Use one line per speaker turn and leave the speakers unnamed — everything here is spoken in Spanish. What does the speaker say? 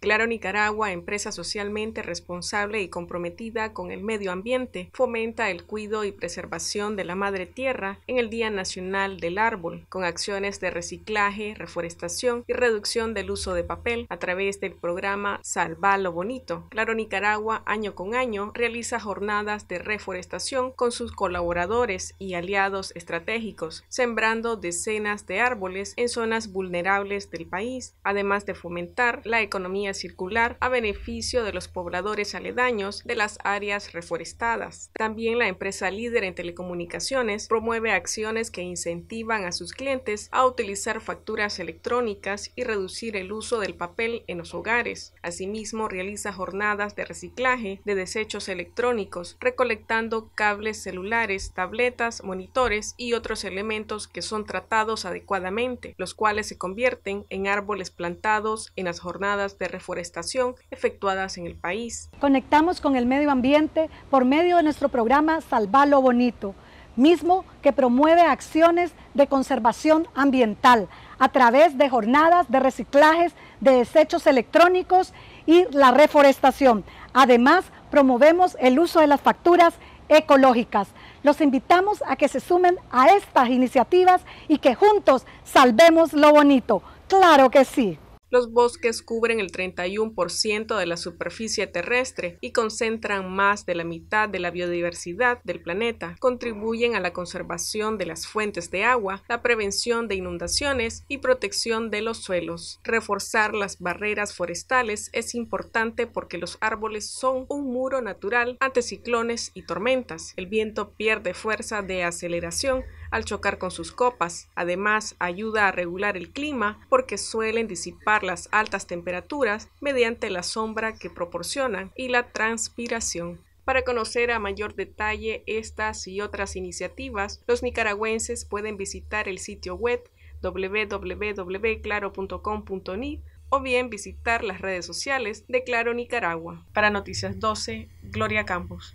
Claro Nicaragua, empresa socialmente responsable y comprometida con el medio ambiente, fomenta el cuidado y preservación de la madre tierra en el Día Nacional del Árbol, con acciones de reciclaje, reforestación y reducción del uso de papel a través del programa Salva lo Bonito. Claro Nicaragua, año con año, realiza jornadas de reforestación con sus colaboradores y aliados estratégicos, sembrando decenas de árboles en zonas vulnerables del país, además de fomentar la economía circular a beneficio de los pobladores aledaños de las áreas reforestadas. También la empresa líder en telecomunicaciones promueve acciones que incentivan a sus clientes a utilizar facturas electrónicas y reducir el uso del papel en los hogares. Asimismo, realiza jornadas de reciclaje de desechos electrónicos, recolectando cables celulares, tabletas, monitores y otros elementos que son tratados adecuadamente, los cuales se convierten en árboles plantados en las jornadas de reforestación efectuadas en el país.
Conectamos con el medio ambiente por medio de nuestro programa Salva lo Bonito, mismo que promueve acciones de conservación ambiental a través de jornadas de reciclajes de desechos electrónicos y la reforestación. Además, promovemos el uso de las facturas ecológicas. Los invitamos a que se sumen a estas iniciativas y que juntos salvemos lo bonito. Claro que sí.
Los bosques cubren el 31% de la superficie terrestre y concentran más de la mitad de la biodiversidad del planeta. Contribuyen a la conservación de las fuentes de agua, la prevención de inundaciones y protección de los suelos. Reforzar las barreras forestales es importante porque los árboles son un muro natural ante ciclones y tormentas. El viento pierde fuerza de aceleración al chocar con sus copas. Además, ayuda a regular el clima porque suelen disipar las altas temperaturas mediante la sombra que proporcionan y la transpiración. Para conocer a mayor detalle estas y otras iniciativas, los nicaragüenses pueden visitar el sitio web www.claro.com.ni o bien visitar las redes sociales de Claro Nicaragua. Para Noticias 12, Gloria Campos.